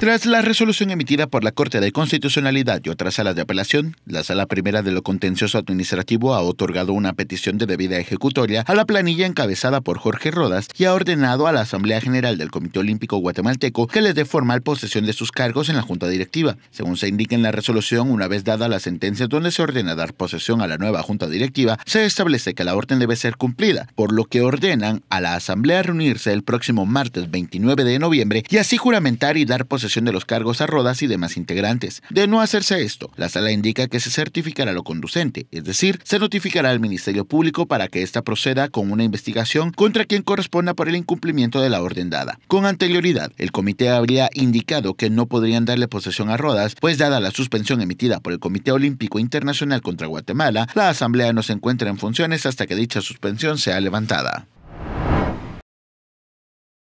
Tras la resolución emitida por la Corte de Constitucionalidad y otras salas de apelación, la Sala Primera de lo Contencioso Administrativo ha otorgado una petición de debida ejecutoria a la planilla encabezada por Jorge Rodas y ha ordenado a la Asamblea General del Comité Olímpico Guatemalteco que le dé formal posesión de sus cargos en la Junta Directiva. Según se indica en la resolución, una vez dada la sentencia donde se ordena dar posesión a la nueva Junta Directiva, se establece que la orden debe ser cumplida, por lo que ordenan a la Asamblea reunirse el próximo martes 29 de noviembre y así juramentar y dar posesión de los cargos a Rodas y demás integrantes. De no hacerse esto, la sala indica que se certificará lo conducente, es decir, se notificará al Ministerio Público para que ésta proceda con una investigación contra quien corresponda por el incumplimiento de la orden dada. Con anterioridad, el comité habría indicado que no podrían darle posesión a Rodas, pues dada la suspensión emitida por el Comité Olímpico Internacional contra Guatemala, la Asamblea no se encuentra en funciones hasta que dicha suspensión sea levantada.